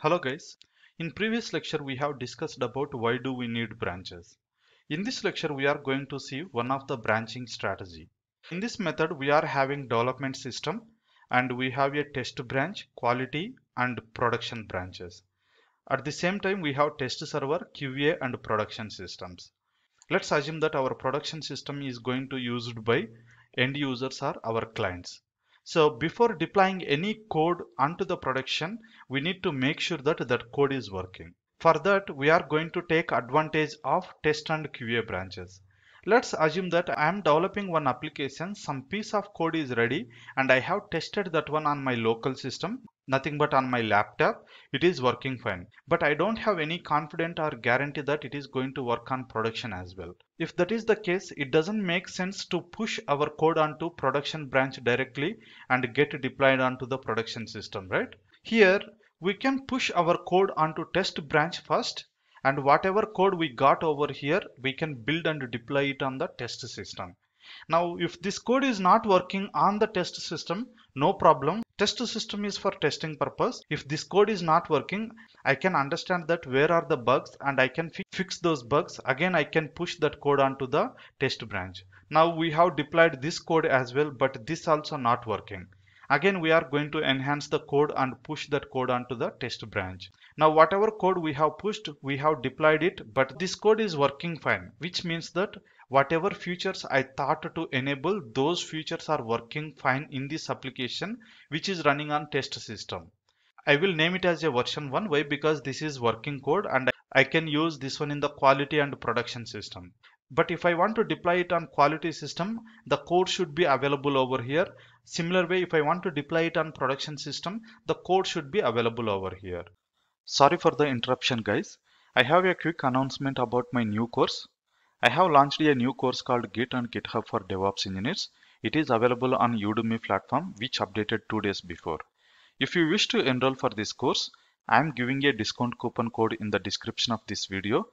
Hello guys, in previous lecture we have discussed about why do we need branches. In this lecture we are going to see one of the branching strategy. In this method we are having development system and we have a test branch, quality and production branches. At the same time we have test server, QA and production systems. Let's assume that our production system is going to used by end users or our clients. So before deploying any code onto the production, we need to make sure that that code is working. For that, we are going to take advantage of test and QA branches. Let's assume that I am developing one application, some piece of code is ready and I have tested that one on my local system nothing but on my laptop it is working fine but i don't have any confident or guarantee that it is going to work on production as well if that is the case it doesn't make sense to push our code onto production branch directly and get deployed onto the production system right here we can push our code onto test branch first and whatever code we got over here we can build and deploy it on the test system now if this code is not working on the test system no problem test system is for testing purpose if this code is not working i can understand that where are the bugs and i can fi fix those bugs again i can push that code onto the test branch now we have deployed this code as well but this also not working again we are going to enhance the code and push that code onto the test branch now whatever code we have pushed we have deployed it but this code is working fine which means that Whatever features I thought to enable, those features are working fine in this application, which is running on test system. I will name it as a version 1. Why? Because this is working code and I can use this one in the quality and production system. But if I want to deploy it on quality system, the code should be available over here. Similar way, if I want to deploy it on production system, the code should be available over here. Sorry for the interruption guys. I have a quick announcement about my new course. I have launched a new course called Git and GitHub for DevOps Engineers. It is available on Udemy platform which updated two days before. If you wish to enroll for this course, I am giving a discount coupon code in the description of this video.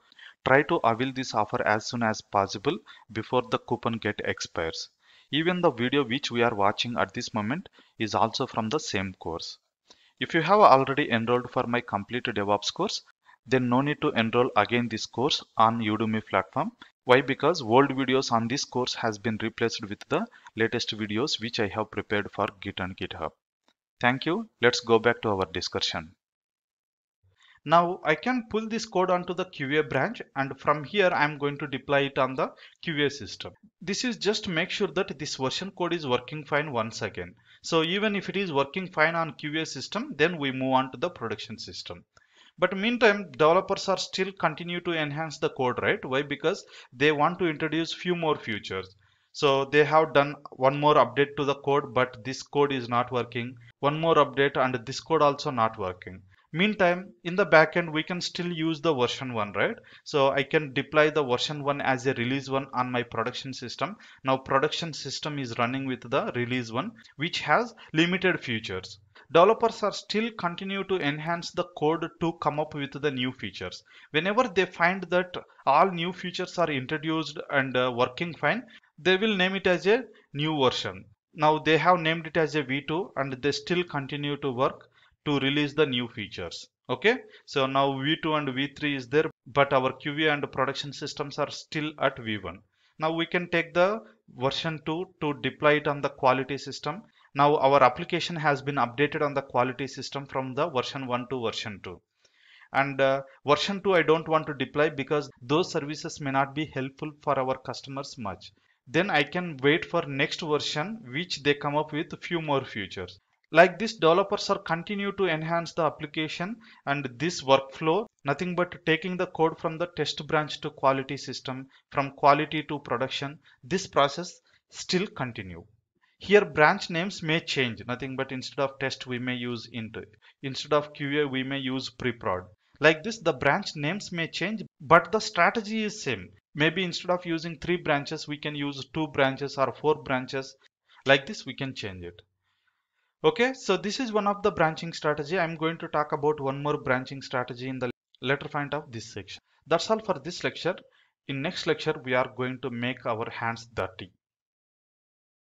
Try to avail this offer as soon as possible before the coupon get expires. Even the video which we are watching at this moment is also from the same course. If you have already enrolled for my complete DevOps course, then no need to enroll again this course on Udemy platform why? Because old videos on this course has been replaced with the latest videos which I have prepared for Git and GitHub. Thank you. Let's go back to our discussion. Now I can pull this code onto the QA branch and from here I'm going to deploy it on the QA system. This is just make sure that this version code is working fine once again. So even if it is working fine on QA system then we move on to the production system. But meantime, developers are still continue to enhance the code, right? Why? Because they want to introduce few more features. So they have done one more update to the code, but this code is not working. One more update and this code also not working. Meantime, in the backend, we can still use the version 1, right? So I can deploy the version 1 as a release 1 on my production system. Now production system is running with the release 1, which has limited features developers are still continue to enhance the code to come up with the new features whenever they find that all new features are introduced and uh, working fine they will name it as a new version now they have named it as a v2 and they still continue to work to release the new features okay so now v2 and v3 is there but our qa and production systems are still at v1 now we can take the version 2 to deploy it on the quality system now our application has been updated on the quality system from the version 1 to version 2 and uh, version 2 I don't want to deploy because those services may not be helpful for our customers much. Then I can wait for next version which they come up with few more features. Like this developers are continue to enhance the application and this workflow nothing but taking the code from the test branch to quality system from quality to production this process still continue. Here branch names may change, nothing but instead of test we may use into. Instead of QA we may use preprod. Like this the branch names may change but the strategy is same. Maybe instead of using three branches we can use two branches or four branches. Like this we can change it. Okay, so this is one of the branching strategy. I'm going to talk about one more branching strategy in the later find of this section. That's all for this lecture. In next lecture we are going to make our hands dirty.